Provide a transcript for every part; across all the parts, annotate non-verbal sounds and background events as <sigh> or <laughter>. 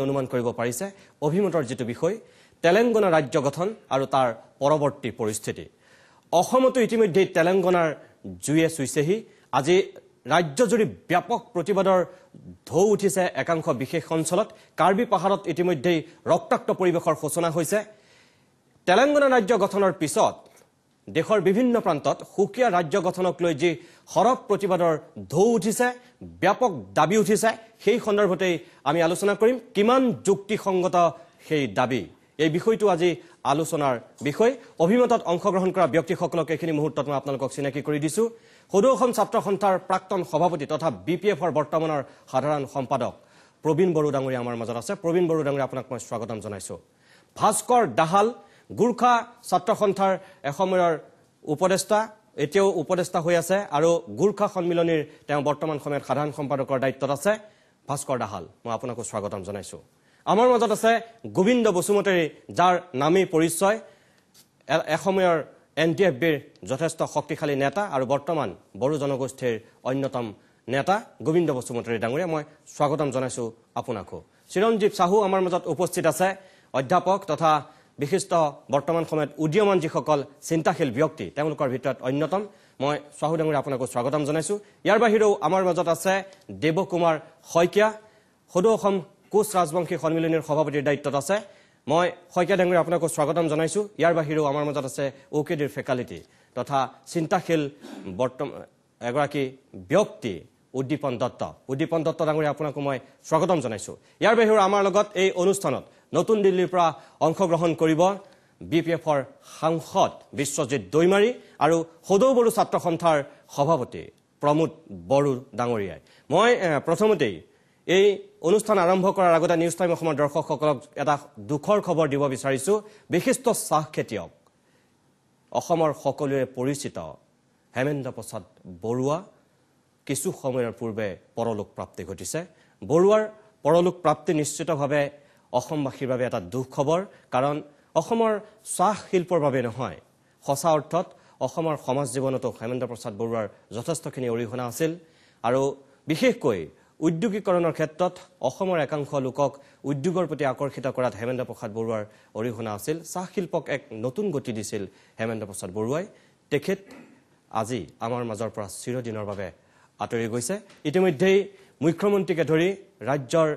আপুনি অনুমান কৰিব পাৰিছে অভিমতৰ যিটো বিষয় তেলেংগানা ৰাজ্য গঠন আৰু তাৰ পৰৱৰ্তী পৰিস্থিতি অসমতো ইতিমধ্যেই তেলেংগানাৰ জুয়ে চুইছেহি আজি ৰাজ্যজুৰি ব্যাপক প্ৰতিবাদৰ ঢৌ উঠিছে একাংশ বিশেষ অঞ্চলত কাৰ্বি পাহাৰত ইতিমধ্যেই ৰক্তাক্ত পৰিৱেশৰ সূচনা হৈছে তেলেংগানা ৰাজ্য গঠনৰ পিছত দেশৰ বিভিন্ন প্ৰান্তত সুকীয়া ৰাজ্য গঠনক লৈ যি সৰব প্ৰতিবাদৰ ঢৌ উঠিছে ব্যাপক দাবী উঠিছে সেই সন্দৰ্ভতেই আমি আলোচনা কৰিম কিমান যুক্তিসংগত সেই দাবী এই বিষয়টো আজি আলোচনাৰ বিষয় অভিমতত অংশগ্ৰহণ কৰা ব্যক্তিসকলক এইখিনি মুহূৰ্তত মই আপোনালোকক চিনাকি কৰি দিছোঁ অসম ছাত্ৰ সন্থাৰ প্ৰাক্তন সভাপতি তথা বি পি এফৰ বৰ্তমানৰ সাধাৰণ সম্পাদক প্ৰবীণ বড়ো ডাঙৰীয়া আমাৰ মাজত আছে প্ৰবীণ বড়ো ডাঙৰীয়া আপোনাক মই স্বাগতম জনাইছোঁ ভাস্কৰ দাহাল গোৰ্খা ছাত্ৰ সন্থাৰ এসময়ৰ উপদেষ্টা এতিয়াও উপদেষ্টা হৈ আছে আৰু গোৰ্খা সন্মিলনীৰ তেওঁ বৰ্তমান সময়ত সাধাৰণ সম্পাদকৰ দায়িত্বত আছে ভাস্কৰ দাহাল মই আপোনাকো স্বাগতম জনাইছোঁ আমাৰ মাজত আছে গোবিন্দ বসুমতাৰী যাৰ নামেই পৰিচয় এসময়ৰ এন ডি এফ বিৰ যথেষ্ট শক্তিশালী নেতা আৰু বৰ্তমান বড়ো জনগোষ্ঠীৰ অন্যতম নেতা গোবিন্দ বসুমতাৰী ডাঙৰীয়া মই স্বাগতম জনাইছোঁ আপোনাকো চিৰঞ্জীৱ চাহু আমাৰ মাজত উপস্থিত আছে অধ্যাপক তথা বিশিষ্ট বৰ্তমান সময়ত উদীয়মান যিসকল চিন্তাশীল ব্যক্তি তেওঁলোকৰ ভিতৰত অন্যতম মই চাহু ডাঙৰীয়া আপোনাকো স্বাগতম জনাইছোঁ ইয়াৰ বাহিৰেও আমাৰ মাজত আছে দেৱকুমাৰ শইকীয়া সদৌ অসম কোচ ৰাজবংশী সন্মিলনীৰ সভাপতিৰ দায়িত্বত আছে মই শইকীয়া ডাঙৰীয়া আপোনাকো স্বাগতম জনাইছোঁ ইয়াৰ বাহিৰেও আমাৰ মাজত আছে অ' কে ডিৰ ফেকালিটি তথা চিন্তাশীল বৰ্তমান এগৰাকী ব্যক্তি উদ্দীপন দত্ত উদ্দীপন দত্ত ডাঙৰীয়া আপোনাকো মই স্বাগতম জনাইছোঁ ইয়াৰ বাহিৰেও আমাৰ লগত এই অনুষ্ঠানত নতুন দিল্লীৰ পৰা অংশগ্ৰহণ কৰিব বি পি এফৰ সাংসদ বিশ্বজিৎ দৈমাৰী আৰু সদৌ বড়ো ছাত্ৰ সন্থাৰ সভাপতি প্ৰমোদ বড়ো ডাঙৰীয়াই মই প্ৰথমতেই এই অনুষ্ঠান আৰম্ভ কৰাৰ আগতে নিউজ টাইম অসমৰ দৰ্শকসকলক এটা দুখৰ খবৰ দিব বিচাৰিছোঁ বিশিষ্ট চাহ খেতিয়ক অসমৰ সকলোৰে পৰিচিত হেমেন্দ্ৰ প্ৰসাদ বৰুৱা কিছু সময়ৰ পূৰ্বে পৰলোকপ্ৰাপ্তি ঘটিছে বৰুৱাৰ পৰলোকপ্ৰাপ্তি নিশ্চিতভাৱে অসমবাসীৰ বাবে এটা দুখ খবৰ কাৰণ অসমৰ চাহ শিল্পৰ বাবে নহয় সঁচা অৰ্থত অসমৰ সমাজ জীৱনতো হেমেন্দ্ৰ প্ৰসাদ বৰুৱাৰ যথেষ্টখিনি অৰিহণা আছিল আৰু বিশেষকৈ উদ্যোগীকৰণৰ ক্ষেত্ৰত অসমৰ একাংশ লোকক উদ্যোগৰ প্ৰতি আকৰ্ষিত কৰাত হেমেন্দ্ৰ প্ৰসাদ বৰুৱাৰ অৰিহণা আছিল চাহ শিল্পক এক নতুন গতি দিছিল হেমেন্দ্ৰ প্ৰসাদ বৰুৱাই তেখেত আজি আমাৰ মাজৰ পৰা চিৰদিনৰ বাবে আঁতৰি গৈছে ইতিমধ্যেই মুখ্যমন্ত্ৰীকে ধৰি ৰাজ্যৰ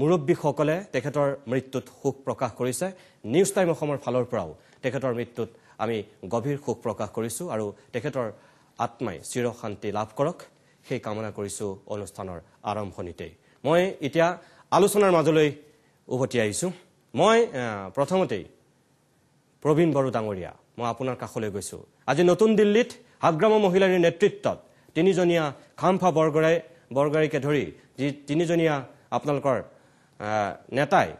মুৰব্বীসকলে তেখেতৰ মৃত্যুত শোক প্ৰকাশ কৰিছে নিউজ টাইম অসমৰ ফালৰ পৰাও তেখেতৰ মৃত্যুত আমি গভীৰ শোক প্ৰকাশ কৰিছোঁ আৰু তেখেতৰ আত্মাই চিৰ শান্তি লাভ কৰক সেই কামনা কৰিছোঁ অনুষ্ঠানৰ আৰম্ভণিতেই মই এতিয়া আলোচনাৰ মাজলৈ উভতি আহিছোঁ মই প্ৰথমতেই প্ৰবীণ বড়ো ডাঙৰীয়া মই আপোনাৰ কাষলৈ গৈছোঁ আজি নতুন দিল্লীত হাগ্ৰামা মহিলাৰীৰ নেতৃত্বত তিনিজনীয়া খামফা বৰগৰাই বৰগৰাকীকে ধৰি যি তিনিজনীয়া আপোনালোকৰ নেতাই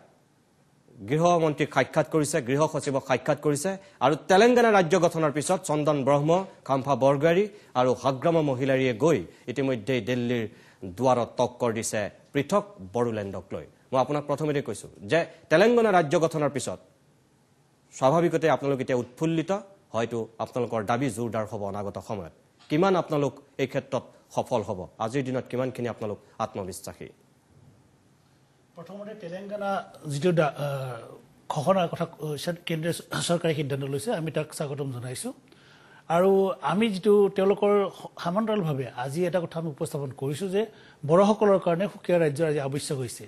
গৃহমন্ত্ৰীক সাক্ষাৎ কৰিছে গৃহ সচিবক সাক্ষাৎ কৰিছে আৰু তেলেংগানা ৰাজ্য গঠনৰ পিছত চন্দন ব্ৰহ্ম খাম্ফা বৰগোৱাৰী আৰু হগ্ৰামা মহিলাৰীয়ে গৈ ইতিমধ্যেই দিল্লীৰ দুৱাৰত টক্কৰ দিছে পৃথক বড়োলেণ্ডক লৈ মই আপোনাক প্ৰথমতে কৈছোঁ যে তেলেংগানা ৰাজ্য গঠনৰ পিছত স্বাভাৱিকতে আপোনালোক এতিয়া উৎফুল্লিত হয়তো আপোনালোকৰ দাবী জোৰদাৰ হ'ব অনাগত সময়ত কিমান আপোনালোক এই ক্ষেত্ৰত সফল হ'ব আজিৰ দিনত কিমানখিনি আপোনালোক আত্মবিশ্বাসী প্ৰথমতে তেলেংগানা যিটো ঘোষণাৰ কথা কেন্দ্ৰীয় চৰকাৰে সিদ্ধান্ত লৈছে আমি তাক স্বাগতম জনাইছোঁ আৰু আমি যিটো তেওঁলোকৰ সামান্তৰালভাৱে আজি এটা কথা আমি উপস্থাপন কৰিছোঁ যে বড়োসকলৰ কাৰণে সুকীয়া ৰাজ্য আজি আৱশ্যক হৈছে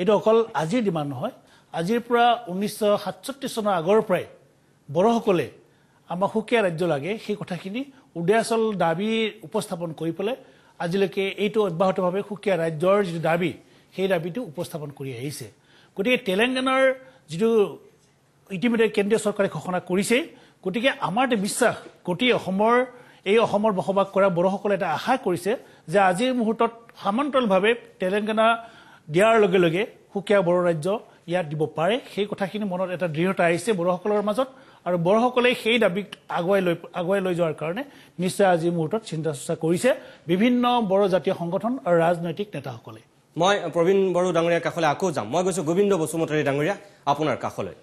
এইটো অকল আজিৰ ডিমাণ্ড নহয় আজিৰ পৰা ঊনৈছশ সাতষষ্ঠি চনৰ আগৰ পৰাই বড়োসকলে আমাক সুকীয়া ৰাজ্য লাগে সেই কথাখিনি উদয়াচল দাবী উপস্থাপন কৰি পেলাই আজিলৈকে এইটো অব্যাহতভাৱে সুকীয়া ৰাজ্যৰ যিটো দাবী সেই দাবীটো উপস্থাপন কৰি আহিছে গতিকে তেলেংগানাৰ যিটো ইতিমধ্যে কেন্দ্ৰীয় চৰকাৰে ঘোষণা কৰিছে গতিকে আমাৰ এটা বিশ্বাস গোটেই অসমৰ এই অসমৰ বসবাস কৰা বড়োসকলে এটা আশা কৰিছে যে আজিৰ মুহূৰ্তত সামান্তৰালভাৱে তেলেংগানা দিয়াৰ লগে লগে সুকীয়া বড়ো ৰাজ্য ইয়াত দিব পাৰে সেই কথাখিনি মনত এটা দৃঢ়তা আহিছে বড়োসকলৰ মাজত আৰু বড়োসকলে সেই দাবীক আগুৱাই লৈ আগুৱাই লৈ যোৱাৰ কাৰণে নিশ্চয় আজিৰ মুহূৰ্তত চিন্তা চৰ্চা কৰিছে বিভিন্ন বড়ো জাতীয় সংগঠন আৰু ৰাজনৈতিক নেতাসকলে মই প্ৰবীণ বড়ো ডাঙৰীয়াৰ কাষলৈ আকৌ যাম মই গৈছোঁ গোবিন্দ বসুমতাৰী ডাঙৰীয়া আপোনাৰ কাষলৈ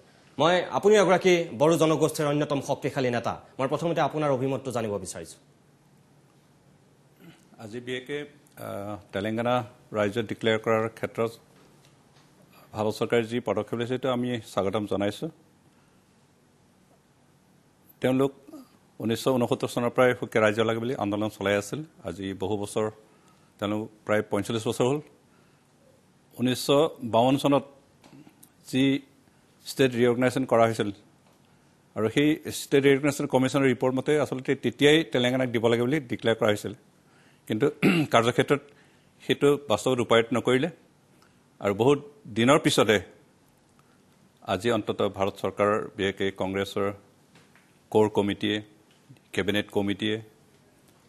মই আপুনি এগৰাকী বড়ো জনগোষ্ঠীৰ অন্যতম শক্তিশালী নেতা মই প্ৰথমতে আপোনাৰ অভিমতটো জানিব বিচাৰিছোঁ আজি বিয়েকে তেলেংগানা ৰাজ্যত ডিক্লেয়াৰ কৰাৰ ক্ষেত্ৰত ভাৰত চৰকাৰে যি পদক্ষেপ লৈছে সেইটো আমি স্বাগতম জনাইছোঁ তেওঁলোক ঊনৈছশ ঊনসত্তৰ চনৰ পৰাই সুকীয়া ৰাজ্য লাগে বুলি আন্দোলন চলাই আছিল আজি বহু বছৰ তেওঁলোক প্ৰায় পঞ্চল্লিছ বছৰ হ'ল ঊনৈছশ বাৱন্ন চনত যি ষ্টেট ৰিঅৰ্গেনাইজেশ্যন কৰা হৈছিল আৰু সেই ষ্টেট ৰিঅৰ্গেনাইজেশ্যন কমিশ্যনৰ ৰিপৰ্ট মতে আচলতে তেতিয়াই তেলেংগানাক দিব লাগে বুলি ডিক্লেয়াৰ কৰা হৈছিল কিন্তু <clears throat> কাৰ্যক্ষেত্ৰত সেইটো বাস্তৱত ৰূপায়িত নকৰিলে আৰু বহুত দিনৰ পিছতে আজি অন্ততঃ ভাৰত চৰকাৰৰ বিশেষকৈ কংগ্ৰেছৰ ক'ৰ কমিটিয়ে কেবিনেট কমিটিয়ে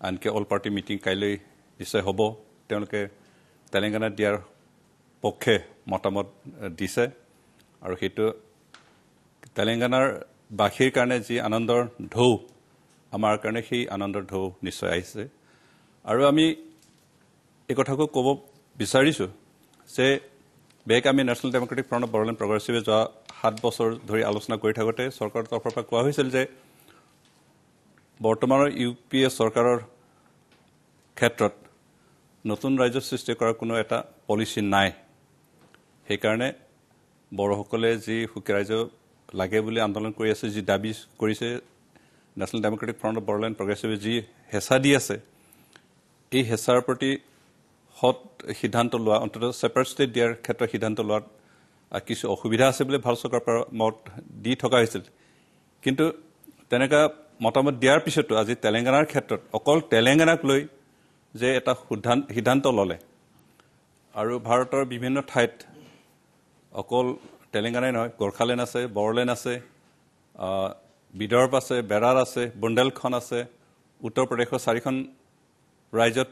আনকি অল পাৰ্টি মিটিং কাইলৈ নিশ্চয় হ'ব তেওঁলোকে তেলেংগানাত দিয়াৰ পক্ষে মতামত দিছে আৰু সেইটো তেলেংগানাৰ বাসীৰ কাৰণে যি আনন্দৰ ঢৌ আমাৰ কাৰণে সেই আনন্দৰ ঢৌ নিশ্চয় আহিছে আৰু আমি এই কথাকো ক'ব বিচাৰিছোঁ যে বেগ আমি national democratic front of Bodoland প্ৰগ্ৰেছিভে যোৱা সাত বছৰ ধৰি আলোচনা কৰি থাকোঁতে চৰকাৰৰ তৰফৰ পৰা কোৱা হৈছিল যে বৰ্তমানৰ ইউ পি এ চৰকাৰৰ ক্ষেত্ৰত নতুন ৰাজ্য সৃষ্টি কৰাৰ কোনো এটা পলিচি নাই সেইকাৰণে বড়োসকলে যি সুকীয়া ৰাজ্য লাগে বুলি আন্দোলন কৰি আছে যি দাবী কৰিছে national democratic front of Bodoland প্ৰগ্ৰেছিভে যি হেঁচা দি আছে এই হেঁচাৰ প্ৰতি সৎ সিদ্ধান্ত লোৱা অন্তত চেপাৰেট ষ্টেট দিয়াৰ ক্ষেত্ৰত সিদ্ধান্ত লোৱাত কিছু অসুবিধা আছে বুলি ভাৰত চৰকাৰৰ পৰা মত দি থকা হৈছিল কিন্তু তেনেকুৱা মতামত দিয়াৰ পিছতো আজি তেলেংগানাৰ ক্ষেত্ৰত অকল তেলেংগানাক লৈ যে এটা সিদ্ধান্ত ল'লে আৰু ভাৰতৰ বিভিন্ন ঠাইত অকল তেলেংগানাই নহয় গোৰ্খালেণ্ড আছে বড়োলেণ্ড আছে বিদৰ্ভ আছে বেৰাৰ আছে বুন্দেলখণ্ড আছে উত্তৰ প্ৰদেশৰ চাৰিখন ৰাজ্যত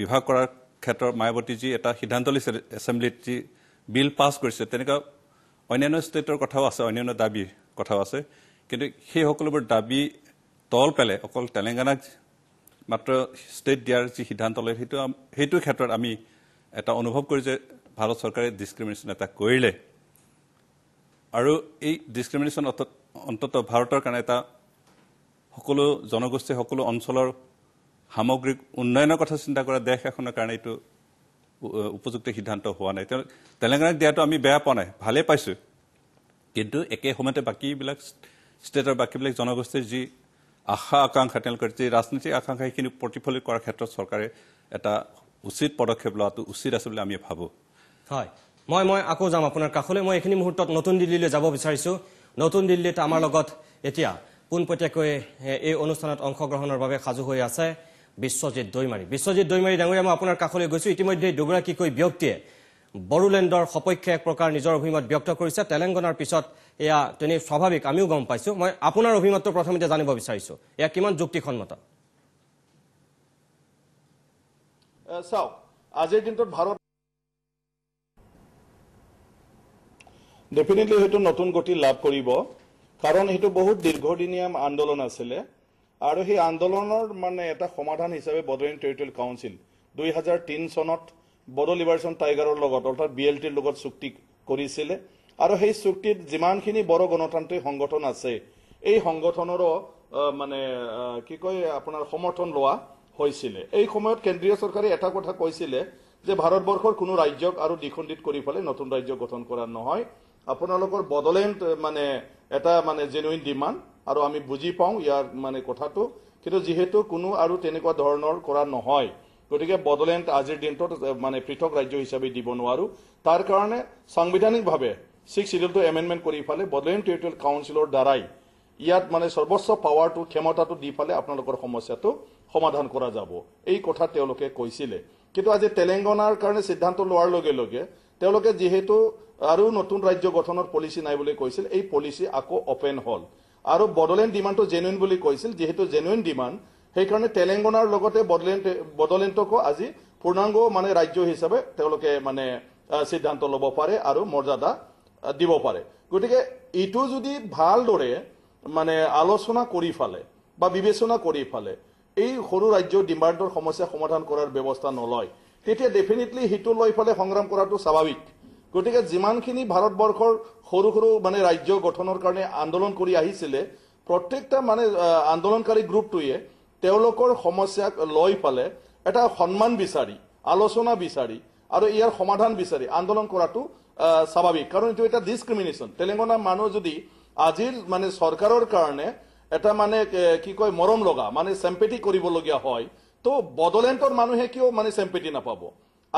বিভাগ কৰাৰ ক্ষেত্ৰত মায়াৱতীজী এটা সিদ্ধান্ত লৈছে এছেম্বলিত যি বিল পাছ কৰিছে তেনেকুৱা অন্যান্য ষ্টেটৰ কথাও আছে অন্যান্য দাবীৰ কথাও আছে কিন্তু সেই সকলোবোৰ দাবী তল পেলে অকল তেলেংগানাক মাত্ৰ ষ্টেট দিয়াৰ যি সিদ্ধান্ত লয় সেইটো সেইটো ক্ষেত্ৰত আমি এটা অনুভৱ কৰোঁ যে ভাৰত চৰকাৰে ডিছক্ৰিমিনেশ্যন এটা কৰিলে আৰু এই ডিচক্ৰিমিনেশ্যন অন্ততঃ ভাৰতৰ কাৰণে এটা সকলো জনগোষ্ঠী সকলো অঞ্চলৰ সামগ্ৰিক উন্নয়নৰ কথা চিন্তা কৰা দেশ এখনৰ কাৰণে এইটো উপযুক্ত সিদ্ধান্ত হোৱা নাই তেওঁ তেলেংগানাত দিয়াটো আমি বেয়া পোৱা নাই ভালেই পাইছোঁ কিন্তু একে সময়তে বাকীবিলাক ষ্টেটৰ বাকীবিলাক জনগোষ্ঠীৰ যি আশা আকাংক্ষা তেওঁলোকৰ যি ৰাজনীতিক আকাংক্ষা সেইখিনি প্ৰতিফলিত কৰাৰ ক্ষেত্ৰত চৰকাৰে এটা উচিত পদক্ষেপ লোৱাটো উচিত আছে বুলি আমি ভাবোঁ হয় মই মই আকৌ যাম আপোনাৰ কাষলৈ মই এইখিনি মুহূৰ্তত নতুন দিল্লীলৈ যাব বিচাৰিছোঁ নতুন দিল্লীত আমাৰ লগত এতিয়া পোনপটীয়াকৈ এই অনুষ্ঠানত অংশগ্ৰহণৰ বাবে সাজু হৈ আছে বিশ্বজিৎ দৈমাৰী বিশ্বজিৎ দৈমাৰী ডাঙৰীয়া মই আপোনাৰ কাষলৈ গৈছোঁ ইতিমধ্যে দুগৰাকীকৈ ব্যক্তিয়ে বড়োলেণ্ডৰ সপক্ষে এক প্ৰকাৰ নিজৰ অভিমত ব্যক্ত কৰিছে তেলেংগানাৰ পিছত এয়া তেনে স্বাভাৱিক আমিও গম পাইছোঁ মই আপোনাৰ অভিমতটো প্ৰথমতে জানিব বিচাৰিছোঁ এয়া কিমান যুক্তিসন্মত চাওক আজিৰ দিনটোত ভাৰত ডেফিনেটলি সেইটো নতুন গতি লাভ কৰিব কাৰণ সেইটো বহুত দীৰ্ঘদিনীয়া আন্দোলন আছিলে আৰু সেই আন্দোলনৰ মানে এটা সমাধান হিচাপে বড়োলেণ্ড টেৰিটৰিয়েল কাউঞ্চিল দুই হাজাৰ তিন চনত বড়ো লিবাৰেশ্যন টাইগাৰৰ লগত অৰ্থাৎ বি এল টিৰ লগত চুক্তি কৰিছিলে আৰু সেই চুক্তিত যিমানখিনি বড়ো গণতান্ত্ৰিক সংগঠন আছে এই সংগঠনৰো মানে কি কয় আপোনাৰ সমৰ্থন লোৱা হৈছিলে এই সময়ত কেন্দ্ৰীয় চৰকাৰে এটা কথা কৈছিলে যে ভাৰতবৰ্ষৰ কোনো ৰাজ্যক আৰু দ্বিখণ্ডিত কৰি পেলাই নতুন ৰাজ্য গঠন কৰা নহয় আপোনালোকৰ বড়োলেণ্ড মানে এটা মানে জেনুইন ডিমাণ্ড আৰু আমি বুজি পাওঁ ইয়াৰ মানে কথাটো কিন্তু যিহেতু কোনো আৰু তেনেকুৱা ধৰণৰ কৰা নহয় গতিকে বড়োলেণ্ড আজিৰ দিনটোত মানে পৃথক ৰাজ্য হিচাপে দিব নোৱাৰোঁ তাৰ কাৰণে সাংবিধানিকভাৱে ছিক্স শ্বিডিউলটো এমেণ্ডমেণ্ট কৰি ফালে বড়োলেণ্ড টেৰিটৰিয়েল কাউন্সিলৰ দ্বাৰাই ইয়াত মানে সৰ্বোচ্চ পাৱাৰটো ক্ষমতাটো দি ফালে আপোনালোকৰ সমস্যাটো সমাধান কৰা যাব এই কথা তেওঁলোকে কৈছিলে কিন্তু আজি তেলেংগানাৰ কাৰণে সিদ্ধান্ত লোৱাৰ লগে লগে তেওঁলোকে যিহেতু আৰু নতুন ৰাজ্য গঠনৰ পলিচি নাই বুলি কৈছিল এই পলিচি আকৌ অপেন হ'ল আৰু বড়োলেণ্ড ডিমাণ্ডটো জেনুইন বুলি কৈছিল যিহেতু জেনুইন ডিমাণ্ড সেইকাৰণে তেলেংগানাৰ লগতে বড়োলেণ্ড বড়োলেণ্ডকো আজি পূৰ্ণাংগ মানে ৰাজ্য হিচাপে তেওঁলোকে মানে সিদ্ধান্ত ল'ব পাৰে আৰু মৰ্যাদা দিব পাৰে গতিকে এইটো যদি ভালদৰে মানে আলোচনা কৰি ফালে বা বিবেচনা কৰি ফালে এই সৰু ৰাজ্য ডিমাণ্ডৰ সমস্যা সমাধান কৰাৰ ব্যৱস্থা নলয় তেতিয়া ডেফিনেটলি সেইটো লৈ পেলাই সংগ্ৰাম কৰাটো স্বাভাৱিক গতিকে যিমানখিনি ভাৰতবৰ্ষৰ সৰু সৰু মানে ৰাজ্য গঠনৰ কাৰণে আন্দোলন কৰি আহিছিলে প্ৰত্যেকটা মানে আন্দোলনকাৰী গ্ৰুপটোৱে তেওঁলোকৰ সমস্যাক লৈ পালে এটা সন্মান বিচাৰি আলোচনা বিচাৰি আৰু ইয়াৰ সমাধান বিচাৰি আন্দোলন কৰাটো স্বাভাৱিক কাৰণ এইটো এটা ডিচক্ৰিমিনেশ্যন তেলেংগানাৰ মানুহ যদি আজিৰ মানে চৰকাৰৰ কাৰণে এটা মানে কি কয় মৰম লগা মানে চেম্পেটি কৰিবলগীয়া হয় তো বড়োলেণ্ডৰ মানুহে কিয় মানে চেম্পেটি নাপাব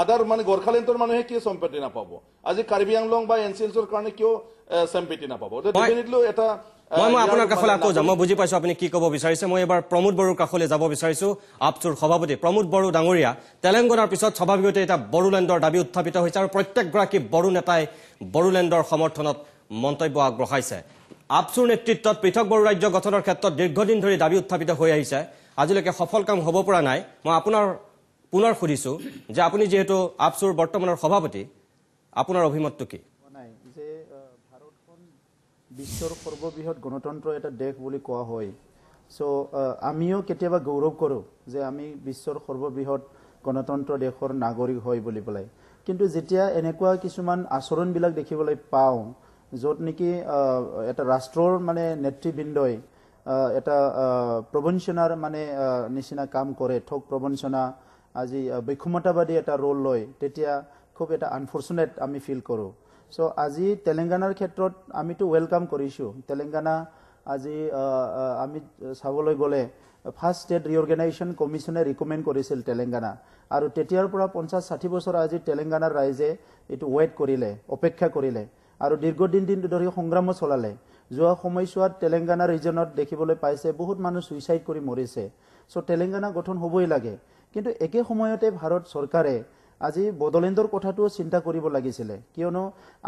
আদাৰ মানে গোৰ্খালেণ্ডৰ মানুহে কিয় চেম্পেটি নাপাব আজি কাৰ্বি আংলং বা এন চি এলছৰ কাৰণে কিয় চেম্পেটি নাপাব এটা মই মই আপোনাৰ কাষলৈ আকৌ যাম মই বুজি পাইছোঁ আপুনি কি ক'ব বিচাৰিছে মই এইবাৰ প্ৰমোদ বড়োৰ কাষলৈ যাব বিচাৰিছোঁ আপটোৰ সভাপতি প্ৰমোদ বড়ো ডাঙৰীয়া তেলেংগানাৰ পিছত স্বাভাৱিকতে এটা বড়োলেণ্ডৰ দাবী উত্থাপিত হৈছে আৰু প্ৰত্যেকগৰাকী বড়ো নেতাই বড়োলেণ্ডৰ সমৰ্থনত মন্তব্য আগবঢ়াইছে আপচুৰ নেতৃত্বত পৃথক বড়ো ৰাজ্য গঠনৰ ক্ষেত্ৰত দীৰ্ঘদিন ধৰি দাবী উত্থাপিত হৈ আহিছে আজিলৈকে সফল কাম হ'ব পৰা নাই মই আপোনাৰ পুনৰ সুধিছোঁ যে আপুনি যিহেতু আপচুৰ বৰ্তমানৰ সভাপতি আপোনাৰ অভিমতটো কি যে ভাৰতখন বিশ্বৰ সৰ্ববৃহৎ গণতন্ত্ৰ এটা দেশ বুলি কোৱা হয় চ' আমিও কেতিয়াবা গৌৰৱ কৰোঁ যে আমি বিশ্বৰ সৰ্ববৃহৎ গণতন্ত্ৰ দেশৰ নাগৰিক হয় বুলি পেলাই কিন্তু যেতিয়া এনেকুৱা কিছুমান আচৰণবিলাক দেখিবলৈ পাওঁ য'ত নেকি এটা ৰাষ্ট্ৰৰ মানে নেতৃবৃন্দই এটা প্ৰবঞ্চনাৰ মানে নিচিনা কাম কৰে ঠগ প্ৰবঞ্চনা আজি বৈষম্যতাবাদী এটা ৰোল লয় তেতিয়া খুব এটা আনফৰ্চুনেট আমি ফিল কৰোঁ চ' আজি তেলেংগানাৰ ক্ষেত্ৰত আমিতো ৱেলকাম কৰিছোঁ তেলেংগানা আজি আমি চাবলৈ গ'লে ফাৰ্ষ্ট ষ্টেট ৰিঅৰ্গেনাইজেশ্যন কমিশ্যনে ৰিকমেণ্ড কৰিছিল তেলেংগানা আৰু তেতিয়াৰ পৰা পঞ্চাছ ষাঠি বছৰ আজি তেলেংগানাৰ ৰাইজে এইটো ৱেইট কৰিলে অপেক্ষা কৰিলে আৰু দীৰ্ঘদিন দিন ধৰি সংগ্ৰামো চলালে যোৱা সময়ছোৱাত তেলেংগানা ৰিজনত দেখিবলৈ পাইছে বহুত মানুহ ছুইচাইড কৰি মৰিছে চ' তেলেংগানা গঠন হ'বই লাগে কিন্তু একে সময়তে ভাৰত চৰকাৰে আজি বড়োলেণ্ডৰ কথাটোও চিন্তা কৰিব লাগিছিলে কিয়নো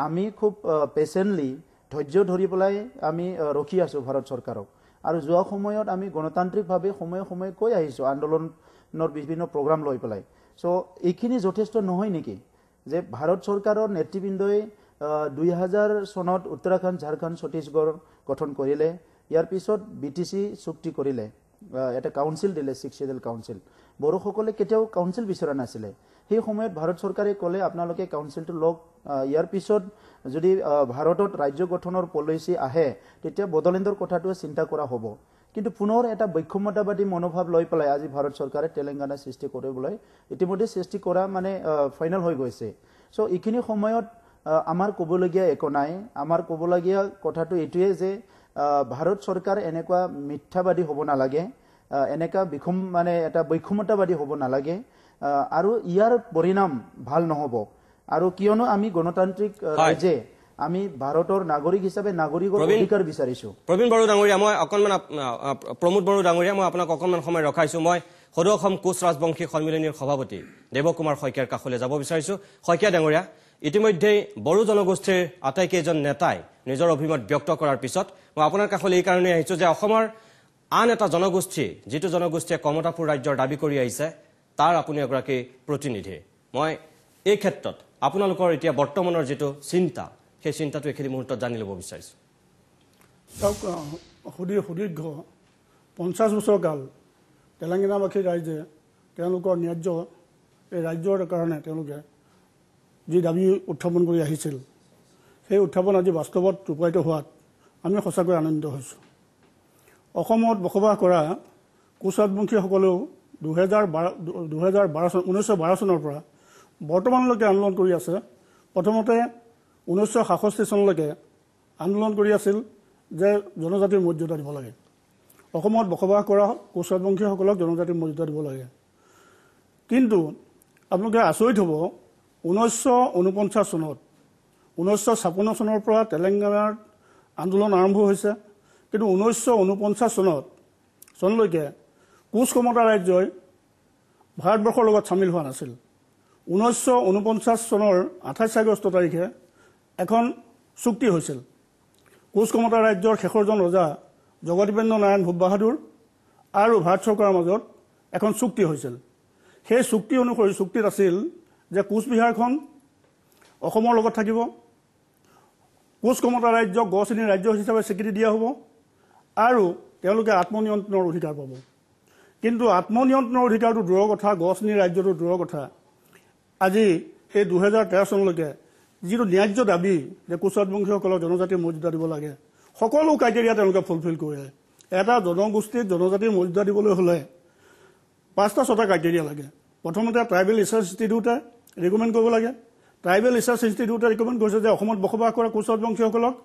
আমি খুব পেচেণ্টলি ধৈৰ্য ধৰি পেলাই আমি ৰখি আছোঁ ভাৰত চৰকাৰক আৰু যোৱা সময়ত আমি গণতান্ত্ৰিকভাৱে সময়ে সময়ে কৈ আহিছোঁ আন্দোলনৰ বিভিন্ন প্ৰগ্ৰাম লৈ পেলাই চ' এইখিনি যথেষ্ট নহয় নেকি যে ভাৰত চৰকাৰৰ নেতৃবৃন্দই দুহেজাৰ চনত উত্তৰাখণ্ড ঝাৰখণ্ড ছত্তীশগড় গঠন কৰিলে ইয়াৰ পিছত বি টি চি চুক্তি কৰিলে এটা কাউঞ্চিল দিলে ছিক্স চিডেল কাউঞ্চিল বড়োসকলে কেতিয়াও কাউন্সিল বিচৰা নাছিলে সেই সময়ত ভাৰত চৰকাৰে ক'লে আপোনালোকে কাউন্সিলটো লওক ইয়াৰ পিছত যদি ভাৰতত ৰাজ্য গঠনৰ পলিচি আহে তেতিয়া বদলেন্দৰ কথাটোৱে চিন্তা কৰা হ'ব কিন্তু পুনৰ এটা বৈষম্যতাবাদী মনোভাৱ লৈ পেলাই আজি ভাৰত চৰকাৰে তেলেংগানা সৃষ্টি কৰিবলৈ ইতিমধ্যে সৃষ্টি কৰা মানে ফাইনেল হৈ গৈছে চ' এইখিনি সময়ত আমাৰ ক'বলগীয়া একো নাই আমাৰ ক'বলগীয়া কথাটো এইটোৱে যে ভাৰত চৰকাৰ এনেকুৱা মিথ্যাবাদী হ'ব নালাগে এনেকুৱা বিষম মানে এটা বৈষমতাবাদী হ'ব নালাগে আৰু ইয়াৰ পৰিণাম ভাল নহ'ব আৰু কিয়নো আমি গণতান্ত্ৰিক ৰাইজে আমি ভাৰতৰ নাগৰিক হিচাপে নাগৰিকৰ অধিকাৰ বিচাৰিছো প্ৰবীণ বড়ো ডাঙৰীয়া মই অকণমান প্ৰমোদ বড়ো ডাঙৰীয়া মই আপোনাক অকণমান সময় ৰখাইছো মই সদৌ অসম কোচ ৰাজবংশী সন্মিলনীৰ সভাপতি দেৱ কুমাৰ শইকীয়াৰ কাষলৈ যাব বিচাৰিছো শইকীয়া ডাঙৰীয়া ইতিমধ্যে বড়ো জনগোষ্ঠীৰ আটাইকেইজন নেতাই নিজৰ অভিমত ব্যক্ত কৰাৰ পিছত মই আপোনাৰ কাষলৈ এইকাৰণেই আহিছোঁ যে অসমৰ আন এটা জনগোষ্ঠী যিটো জনগোষ্ঠীয়ে কমতাপুৰ ৰাজ্যৰ দাবী কৰি আহিছে তাৰ আপুনি এগৰাকী প্ৰতিনিধি মই এই ক্ষেত্ৰত আপোনালোকৰ এতিয়া বৰ্তমানৰ যিটো চিন্তা সেই চিন্তাটো এইখিনি মুহূৰ্তত জানি ল'ব বিচাৰিছোঁ চাওক সুদীৰ্ঘ পঞ্চাছ বছৰ কাল তেলেংগানাবাসী ৰাইজে তেওঁলোকৰ ন্যায্য এই ৰাজ্যৰ কাৰণে তেওঁলোকে যি দাবী উত্থাপন কৰি আহিছিল সেই উত্থাপন আজি বাস্তৱত ৰূপায়িত হোৱাত আমি সঁচাকৈ আনন্দিত হৈছোঁ অসমত বসবাস কৰা কুচাদবংশীসকলেও দুহেজাৰ বাৰ দুহেজাৰ বাৰ চন ঊনৈছশ বাৰ চনৰ পৰা বৰ্তমানলৈকে আন্দোলন কৰি আছে প্ৰথমতে ঊনৈছশ সাতষষ্ঠি চনলৈকে আন্দোলন কৰি আছিল যে জনজাতিৰ মৰ্যাদা দিব লাগে অসমত বসবাস কৰা কুচাদবংশীসকলক জনজাতিৰ মৰ্যাদা দিব লাগে কিন্তু আপোনালোকে আচৰিত হ'ব ঊনৈছশ ঊনপঞ্চাছ চনত ঊনৈছশ ছাপন্ন চনৰ পৰা তেলেংগানাৰ আন্দোলন আৰম্ভ হৈছে কিন্তু ঊনৈছশ ঊনপঞ্চাছ চনত চনলৈকে কোচ ক্ষমতা ৰাজ্যই ভাৰতবৰ্ষৰ লগত চামিল হোৱা নাছিল ঊনৈছশ ঊনপঞ্চাছ চনৰ আঠাইছ আগষ্ট তাৰিখে এখন চুক্তি হৈছিল কোচ ক্ষমতা ৰাজ্যৰ শেষৰজন ৰজা জগদীপেন্দ্ৰ নাৰায়ণ ভূপ বাহাদুৰ আৰু ভাৰত চৰকাৰৰ মাজত এখন চুক্তি হৈছিল সেই চুক্তি অনুসৰি চুক্তিত আছিল যে কোচবিহাৰখন অসমৰ লগত থাকিব কোচ কমতা ৰাজ্য গ শ্ৰেণীৰ ৰাজ্য হিচাপে স্বীকৃতি দিয়া হ'ব আৰু তেওঁলোকে আত্মনিয়ন্ত্ৰণৰ অধিকাৰ পাব কিন্তু আত্মনিয়ন্ত্ৰণৰ অধিকাৰটো দূৰৰ কথা গ শ্ৰেণীৰ ৰাজ্যটো দূৰৰ কথা আজি সেই দুহেজাৰ তেৰ চনলৈকে যিটো ন্যায্য দাবী যে কোচৰাজবংশীসকলক জনজাতিৰ মৰ্যাদা দিব লাগে সকলো ক্ৰাইটেৰিয়া তেওঁলোকে ফুলফিল কৰে এটা জনগোষ্ঠীক জনজাতিৰ মৰ্যাদা দিবলৈ হ'লে পাঁচটা ছটা ক্ৰাইটেৰিয়া লাগে প্ৰথমতে ট্ৰাইবেল ৰিচাৰ্চ ইনষ্টিটিউটে ৰিকমেণ্ড কৰিব লাগে ট্ৰাইবেল ৰিচাৰ্চ ইনষ্টিটিউটে ৰিকমেণ্ড কৰিছে যে অসমত বসবাস কৰা কোচ বংশীসকলক